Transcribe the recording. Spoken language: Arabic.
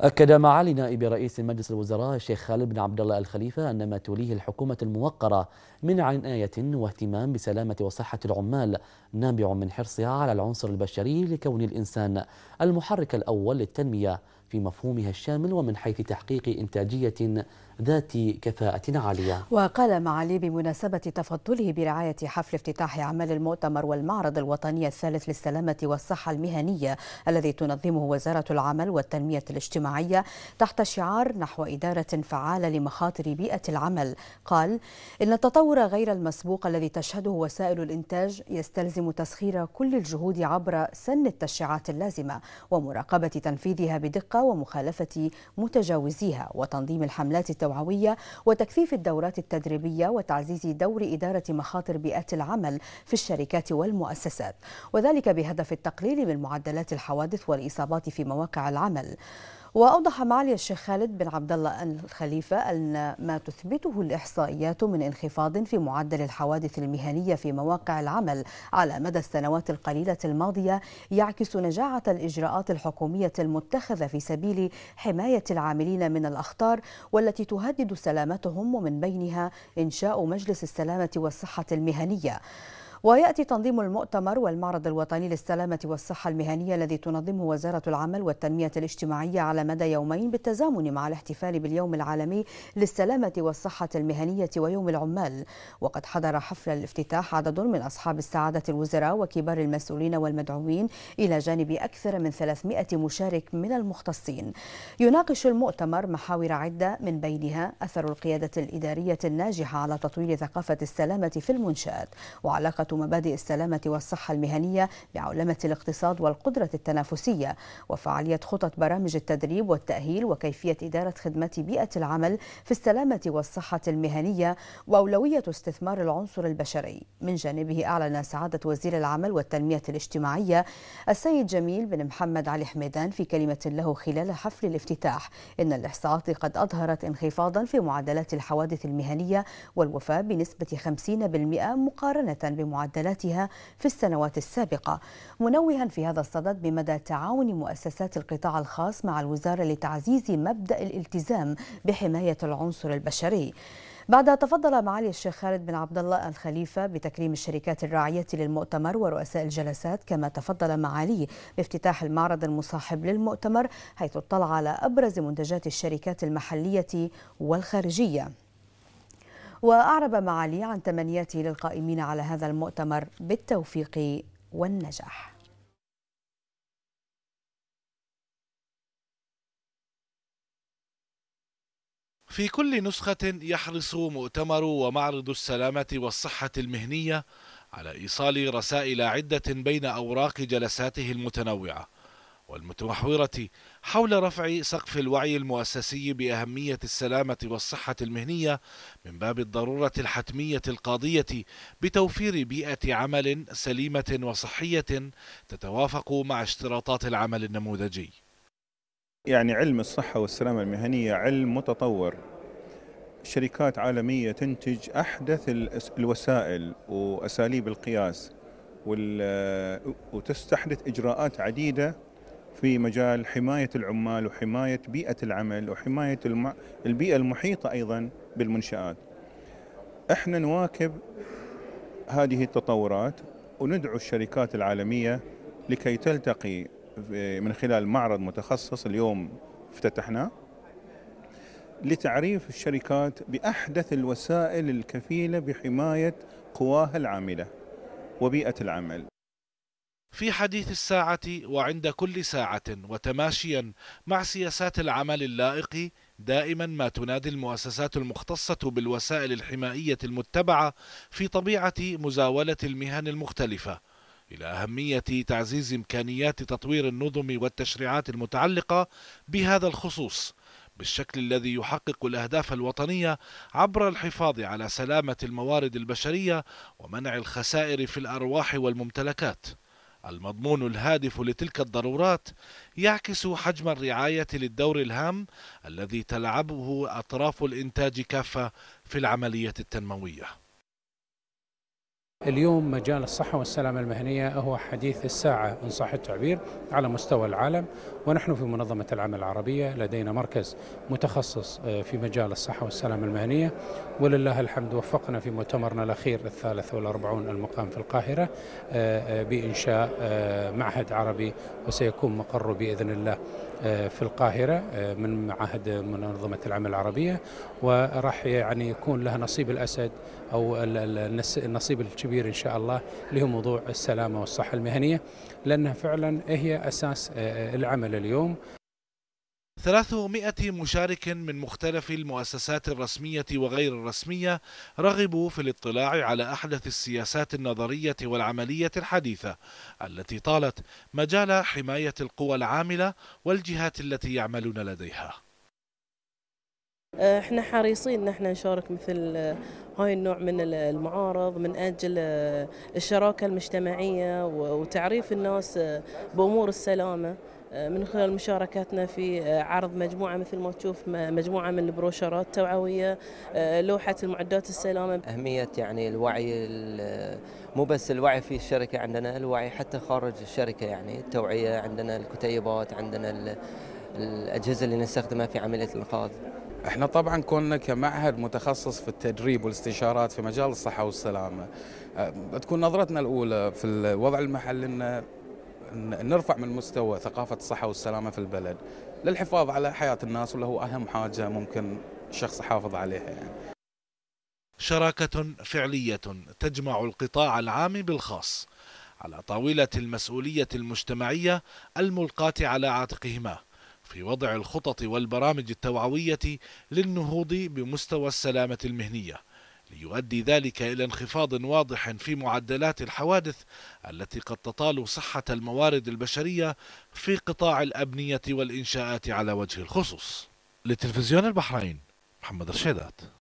أكد معالي نائب رئيس مجلس الوزراء الشيخ خالد بن عبد الله الخليفة أن ما توليه الحكومة الموقرة من عناية واهتمام بسلامة وصحة العمال نابع من حرصها على العنصر البشري لكون الإنسان المحرك الأول للتنمية في مفهومها الشامل ومن حيث تحقيق إنتاجية ذات كفاءة عالية وقال معالي بمناسبة تفضله برعاية حفل افتتاح أعمال المؤتمر والمعرض الوطني الثالث للسلامة والصحة المهنية الذي تنظمه وزارة العمل والتنمية الاجتماعية تحت شعار نحو إدارة فعالة لمخاطر بيئة العمل قال إن التطور غير المسبوق الذي تشهده وسائل الإنتاج يستلزم تسخير كل الجهود عبر سن التشريعات اللازمة ومراقبة تنفيذها بدقة ومخالفة متجاوزيها وتنظيم الحملات التوعوية وتكثيف الدورات التدريبية وتعزيز دور إدارة مخاطر بيئة العمل في الشركات والمؤسسات وذلك بهدف التقليل من معدلات الحوادث والإصابات في مواقع العمل وأوضح معالي الشيخ خالد بن عبد الله الخليفة أن ما تثبته الإحصائيات من انخفاض في معدل الحوادث المهنية في مواقع العمل على مدى السنوات القليلة الماضية يعكس نجاعة الإجراءات الحكومية المتخذة في سبيل حماية العاملين من الأخطار والتي تهدد سلامتهم ومن بينها إنشاء مجلس السلامة والصحة المهنية ويأتي تنظيم المؤتمر والمعرض الوطني للسلامة والصحة المهنية الذي تنظمه وزارة العمل والتنمية الاجتماعية على مدى يومين بالتزامن مع الاحتفال باليوم العالمي للسلامة والصحة المهنية ويوم العمال وقد حضر حفل الافتتاح عدد من أصحاب السعادة الوزراء وكبار المسؤولين والمدعوين إلى جانب أكثر من 300 مشارك من المختصين يناقش المؤتمر محاور عدة من بينها أثر القيادة الإدارية الناجحة على تطوير ثقافة السلامة في المنشآت وعلاقة مبادئ السلامة والصحة المهنية بعولمة الاقتصاد والقدرة التنافسية وفعالية خطط برامج التدريب والتأهيل وكيفية إدارة خدمة بيئة العمل في السلامة والصحة المهنية وأولوية استثمار العنصر البشري من جانبه أعلن سعادة وزير العمل والتنمية الاجتماعية السيد جميل بن محمد علي حميدان في كلمة له خلال حفل الافتتاح إن الإحصاءات قد أظهرت انخفاضا في معدلات الحوادث المهنية والوفاة بنسبة 50% مقارنة بمعدلات معدلاتها في السنوات السابقة منوها في هذا الصدد بمدى تعاون مؤسسات القطاع الخاص مع الوزارة لتعزيز مبدأ الالتزام بحماية العنصر البشري بعدها تفضل معالي الشيخ خالد بن عبد الله الخليفه بتكريم الشركات الراعيه للمؤتمر ورؤساء الجلسات كما تفضل معاليه بافتتاح المعرض المصاحب للمؤتمر حيث اطلع على ابرز منتجات الشركات المحليه والخارجيه وأعرب معالي عن تمنياته للقائمين على هذا المؤتمر بالتوفيق والنجاح في كل نسخة يحرص مؤتمر ومعرض السلامة والصحة المهنية على إيصال رسائل عدة بين أوراق جلساته المتنوعة والمتمحورة حول رفع سقف الوعي المؤسسي بأهمية السلامة والصحة المهنية من باب الضرورة الحتمية القاضية بتوفير بيئة عمل سليمة وصحية تتوافق مع اشتراطات العمل النموذجي. يعني علم الصحة والسلامة المهنية علم متطور شركات عالمية تنتج أحدث الوسائل وأساليب القياس وتستحدث إجراءات عديدة في مجال حماية العمال وحماية بيئة العمل وحماية الم... البيئة المحيطة أيضا بالمنشآت احنا نواكب هذه التطورات وندعو الشركات العالمية لكي تلتقي من خلال معرض متخصص اليوم افتتحناه لتعريف الشركات بأحدث الوسائل الكفيلة بحماية قواها العاملة وبيئة العمل في حديث الساعة وعند كل ساعة وتماشيا مع سياسات العمل اللائق دائما ما تنادي المؤسسات المختصة بالوسائل الحمائية المتبعة في طبيعة مزاولة المهن المختلفة إلى أهمية تعزيز إمكانيات تطوير النظم والتشريعات المتعلقة بهذا الخصوص بالشكل الذي يحقق الأهداف الوطنية عبر الحفاظ على سلامة الموارد البشرية ومنع الخسائر في الأرواح والممتلكات المضمون الهادف لتلك الضرورات يعكس حجم الرعاية للدور الهام الذي تلعبه أطراف الإنتاج كافة في العملية التنموية اليوم مجال الصحة والسلامة المهنية هو حديث الساعة إن صح التعبير على مستوى العالم ونحن في منظمة العمل العربية لدينا مركز متخصص آه، في مجال الصحة والسلامة المهنية ولله الحمد وفقنا في مؤتمرنا الأخير الثالث والأربعون المقام في القاهرة آه، آه، بإنشاء معهد عربي وسيكون مقره بإذن الله في القاهرة من معهد منظمة العمل العربية وراح يعني يكون لها نصيب الأسد أو النصيب الكبير إن شاء الله اللي هو موضوع السلامة والصحة المهنية لأنها فعلا هي أساس العمل إلى اليوم 300 مشارك من مختلف المؤسسات الرسمية وغير الرسمية رغبوا في الاطلاع على أحدث السياسات النظرية والعملية الحديثة التي طالت مجال حماية القوى العاملة والجهات التي يعملون لديها آه، احنا حريصين نحن نشارك مثل آه، هاي النوع من المعارض من اجل آه، الشراكه المجتمعيه وتعريف الناس بامور السلامه من خلال مشاركاتنا في آه، عرض مجموعة مثل ما تشوف مجموعة من البروشرات التوعوية آه، لوحة المعدات السلامة أهمية يعني الوعي مو بس الوعي في الشركة عندنا الوعي حتى خارج الشركة يعني التوعية عندنا الكتيبات عندنا الأجهزة اللي نستخدمها في عملية الإنقاذ احنا طبعا كنا كمعهد متخصص في التدريب والاستشارات في مجال الصحه والسلامه آه، تكون نظرتنا الاولى في الوضع المحلي انه نرفع من مستوى ثقافة الصحة والسلامة في البلد للحفاظ على حياة الناس واللي هو أهم حاجة ممكن شخص يحافظ عليها يعني. شراكة فعلية تجمع القطاع العام بالخاص على طاولة المسؤولية المجتمعية الملقاة على عاتقهما في وضع الخطط والبرامج التوعوية للنهوض بمستوى السلامة المهنية ليؤدي ذلك إلى انخفاض واضح في معدلات الحوادث التي قد تطال صحة الموارد البشرية في قطاع الأبنية والإنشاءات على وجه الخصوص لتلفزيون البحرين محمد رشيدات